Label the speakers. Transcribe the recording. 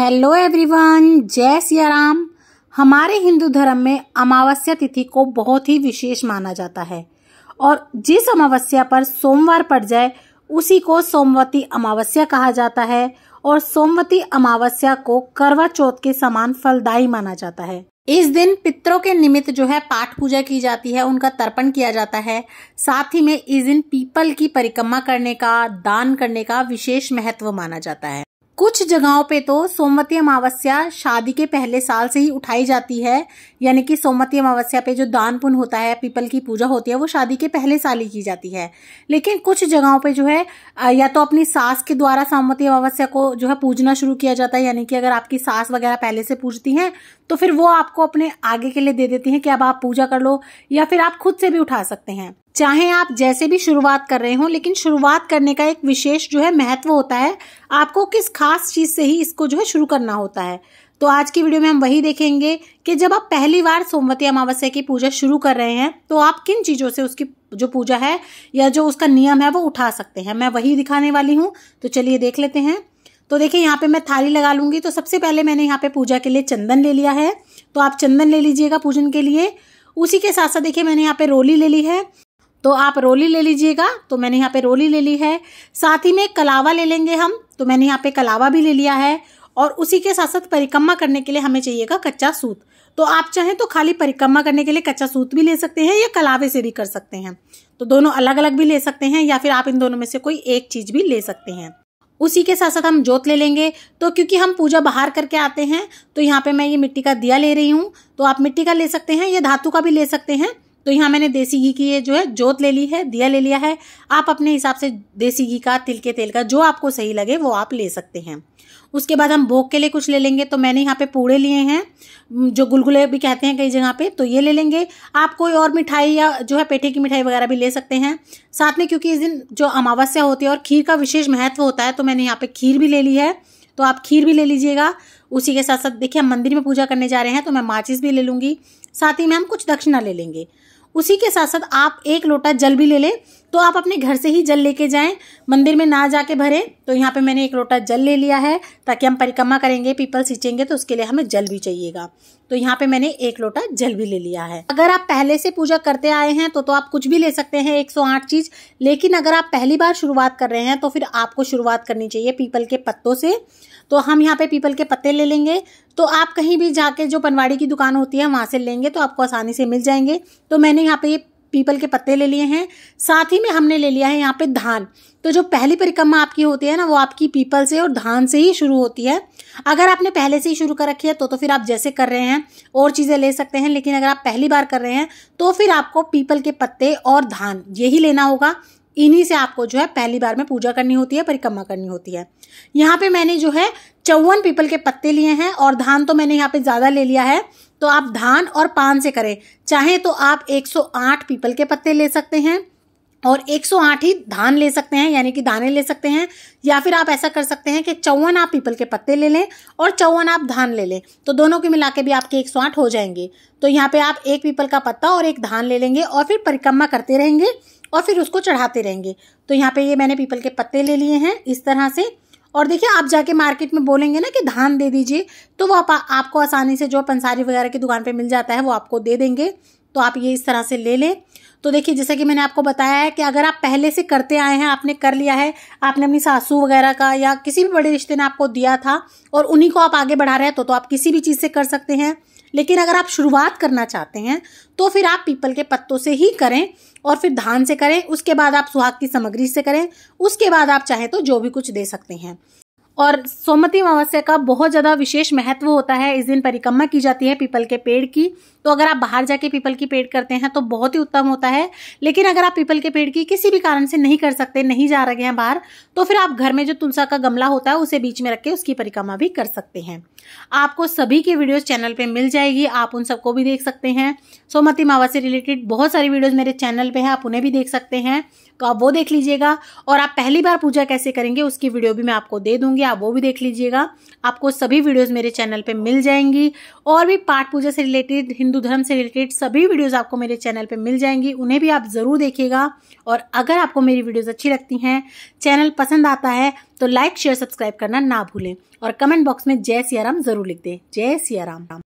Speaker 1: hello everyone जय सिया राम हमारे हिंदू धर्म में अमावस्या तिथि को बहुत ही विशेष माना जाता है और जिस अमावस्या पर सोमवार पड़ जाए उसी को सोमवती अमावस्या कहा जाता है और सोमवती अमावस्या को करवा चौथ के समान फलदायी माना जाता है इस दिन पितरों के निमित्त जो है पाठ पूजा की जाती है उनका तर्पण किया जाता है साथ ही में इस दिन पीपल की परिक्रमा करने का दान करने का विशेष महत्व माना जाता है कुछ जगहों पे तो सोमवती अमावस्या शादी के पहले साल से ही उठाई जाती है यानी कि सोमवती अमावस्या पे जो दान पुण्य होता है पीपल की पूजा होती है वो शादी के पहले साल ही की जाती है लेकिन कुछ जगहों पे जो है या तो अपनी सास के द्वारा सोमवती अमावस्या को जो है पूजना शुरू किया जाता है यानी कि अगर आपकी सास वगैरह पहले से पूजती हैं तो फिर वो आपको अपने आगे के लिए दे देती हैं कि अब आप पूजा कर लो या फिर आप खुद से भी उठा सकते हैं चाहे आप जैसे भी शुरुआत कर रहे हो लेकिन शुरुआत करने का एक विशेष जो है महत्व होता है आपको किस खास चीज़ से ही इसको जो है शुरू करना होता है तो आज की वीडियो में हम वही देखेंगे कि जब आप पहली बार सोमवती अमावस्या की पूजा शुरू कर रहे हैं तो आप किन चीज़ों से उसकी जो पूजा है या जो उसका नियम है वो उठा सकते हैं मैं वही दिखाने वाली हूँ तो चलिए देख लेते हैं तो देखिए यहाँ पे मैं थाली लगा लूंगी तो सबसे पहले मैंने यहाँ पे पूजा के लिए चंदन ले लिया है तो आप चंदन ले लीजिएगा पूजन के लिए उसी के साथ साथ देखिये मैंने यहाँ पे रोली ले ली है तो आप रोली ले लीजिएगा तो मैंने यहाँ पे रोली ले ली है साथ ही में कलावा ले लेंगे हम तो मैंने यहाँ पे कलावा भी ले लिया है और उसी के साथ साथ परिक्रमा करने के लिए हमें चाहिएगा कच्चा सूत तो आप चाहें तो खाली परिक्रमा करने के लिए कच्चा सूत भी ले सकते हैं या कलावे से भी कर सकते हैं तो दोनों अलग अलग भी ले सकते हैं या फिर आप इन दोनों में से कोई एक चीज़ भी ले सकते हैं उसी के साथ साथ हम जोत ले लेंगे तो क्योंकि हम पूजा बाहर करके आते हैं तो यहाँ पे मैं ये मिट्टी का दिया ले रही हूँ तो आप मिट्टी का ले सकते हैं या धातु का भी ले सकते हैं तो यहाँ मैंने देसी घी की ये जो है जोत ले ली है दिया ले लिया है आप अपने हिसाब से देसी घी का तिल के तेल का जो आपको सही लगे वो आप ले सकते हैं उसके बाद हम भोग के लिए कुछ ले लेंगे तो मैंने यहाँ पे पूड़े लिए हैं जो गुलगुले भी कहते हैं कई जगह पे तो ये ले लेंगे आप कोई और मिठाई या जो है पेठे की मिठाई वगैरह भी ले सकते हैं साथ में क्योंकि इस दिन जो अमावस्या होती है और खीर का विशेष महत्व होता है तो मैंने यहाँ पे खीर भी ले ली है तो आप खीर भी ले लीजिएगा उसी के साथ साथ देखिए हम मंदिर में पूजा करने जा रहे हैं तो मैं माचिस भी ले लूँगी साथ ही में हम कुछ दक्षिणा ले लेंगे उसी के साथ साथ आप एक लोटा जल भी ले लें तो आप अपने घर से ही जल लेके जाएं मंदिर में ना जाके भरें तो यहाँ पे मैंने एक लोटा जल ले लिया है ताकि हम परिक्रमा करेंगे पीपल सींचेंगे तो उसके लिए हमें जल भी चाहिएगा तो यहाँ पे मैंने एक लोटा जल भी ले लिया है अगर आप पहले से पूजा करते आए हैं तो तो आप कुछ भी ले सकते हैं 108 चीज लेकिन अगर आप पहली बार शुरुआत कर रहे हैं तो फिर आपको शुरुआत करनी चाहिए पीपल के पत्तों से तो हम यहाँ पे पीपल के पत्ते ले लेंगे तो आप कहीं भी जाके जो पनवाड़ी की दुकान होती है वहां से लेंगे तो आपको आसानी से मिल जाएंगे तो मैंने यहाँ पे ये पीपल के पत्ते ले लिए हैं साथ ही में हमने ले लिया है यहाँ पे धान तो जो पहली परिक्रमा आपकी होती है ना वो आपकी पीपल से और धान से ही शुरू होती है अगर आपने पहले से ही शुरू कर रखी है तो तो फिर आप जैसे कर रहे हैं और चीज़ें ले सकते हैं लेकिन अगर आप पहली बार कर रहे हैं तो फिर आपको पीपल के पत्ते और धान यही लेना होगा इन्हीं से आपको जो है पहली बार में पूजा करनी होती है परिक्रमा करनी होती है यहाँ पे मैंने जो है चौवन पीपल के पत्ते लिए हैं और धान तो मैंने यहाँ पे ज़्यादा ले लिया है तो आप धान और पान से करें चाहे तो आप 108 पीपल के पत्ते ले सकते हैं और 108 ही धान ले सकते हैं यानी कि दाने ले सकते हैं या फिर आप ऐसा कर सकते हैं कि चौवन आप पीपल के पत्ते ले लें और चौवन आप धान ले लें तो दोनों के मिला के भी आपके 108 हो जाएंगे तो यहाँ पे आप एक पीपल का पत्ता और एक धान ले लेंगे और फिर परिक्रमा करते रहेंगे और फिर उसको चढ़ाते रहेंगे तो यहाँ पे ये मैंने पीपल के पत्ते ले लिए हैं इस तरह से और देखिए आप जाके मार्केट में बोलेंगे ना कि धान दे दीजिए तो वो आप, आपको आसानी से जो पंसारी वगैरह की दुकान पर मिल जाता है वो आपको दे देंगे तो आप ये इस तरह से ले लें तो देखिए जैसा कि मैंने आपको बताया है कि अगर आप पहले से करते आए हैं आपने कर लिया है आपने अपनी सासू वगैरह का या किसी भी बड़े रिश्ते ने आपको दिया था और उन्हीं को आप आगे बढ़ा रहे हैं तो, तो आप किसी भी चीज़ से कर सकते हैं लेकिन अगर आप शुरुआत करना चाहते हैं तो फिर आप पीपल के पत्तों से ही करें और फिर धान से करें उसके बाद आप सुहाग की सामग्री से करें उसके बाद आप चाहें तो जो भी कुछ दे सकते हैं और सोमती अमावस्या का बहुत ज़्यादा विशेष महत्व होता है इस दिन परिक्रमा की जाती है पीपल के पेड़ की तो अगर आप बाहर जाके पीपल की पेड़ करते हैं तो बहुत ही उत्तम होता है लेकिन अगर आप पीपल के पेड़ की किसी भी कारण से नहीं कर सकते नहीं जा रहे हैं बाहर तो फिर आप घर में जो तुलसा का गमला होता है उसे बीच में रख के उसकी परिक्रमा भी कर सकते हैं आपको सभी की वीडियोज चैनल पर मिल जाएगी आप उन सबको भी देख सकते हैं सोमती अमावस्या रिलेटेड बहुत सारी वीडियोज़ मेरे चैनल पे हैं आप उन्हें भी देख सकते हैं तो आप वो देख लीजिएगा और आप पहली बार पूजा कैसे करेंगे उसकी वीडियो भी मैं आपको दे दूंगी आप वो भी देख लीजिएगा आपको सभी वीडियोस मेरे चैनल पे मिल जाएंगी और भी पाठ पूजा से रिलेटेड हिंदू धर्म से रिलेटेड सभी वीडियोस आपको मेरे चैनल पे मिल जाएंगी उन्हें भी आप ज़रूर देखिएगा और अगर आपको मेरी वीडियोज़ अच्छी लगती हैं चैनल पसंद आता है तो लाइक शेयर सब्सक्राइब करना ना भूलें और कमेंट बॉक्स में जय सियाराम ज़रूर लिख दें जय सियाराम